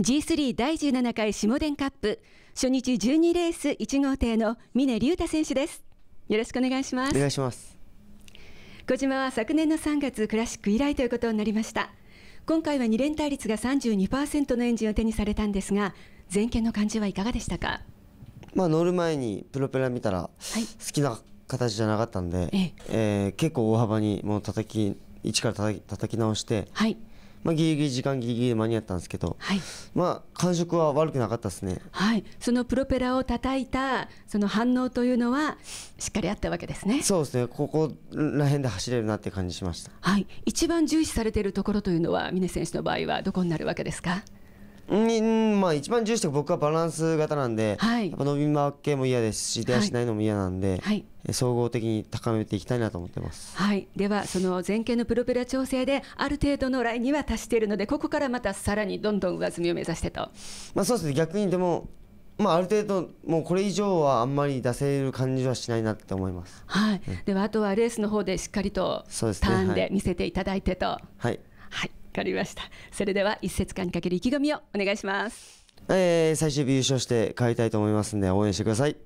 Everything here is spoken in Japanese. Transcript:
G3 第17回下田カップ初日12レース1号艇の峰竜太選手ですよろしくお願いしますお願いします小島は昨年の3月クラシック以来ということになりました今回は2連対率が32%のエンジンを手にされたんですが前見の感じはいかがでしたかまあ乗る前にプロペラ見たら、はい、好きな形じゃなかったんで、えええー、結構大幅にもう叩き一から叩き叩き直して、はい、まあ、ギリギリ時間ギリギリで間に合ったんですけど、はい、まあ感触は悪くなかったですね、はい、そのプロペラを叩いたその反応というのはしっかりあったわけですねそうですねここら辺で走れるなって感じしました、はい、一番重視されているところというのは峰選手の場合はどこになるわけですかうんまあ、一番重視して僕はバランス型なんで、はい、やっぱ伸び負けも嫌ですし出足ないのも嫌なんで、はい、総合的に高めていきたいなと思ってます、はい、ではその前傾のプロペラ調整である程度のラインには達しているのでここからまたさらにどんどん上積みを目指してと、まあ、そうですね逆にでもまあ、ある程度、もうこれ以上はあんまり出せる感じはしないなって思います、はい、うん、ではあとはレースの方でしっかりとターンで見せていただいてと。ね、はい、はいかりましたそれでは一節間にかける意気込みをお願いします、えー、最終日優勝して帰りたいと思いますんで応援してください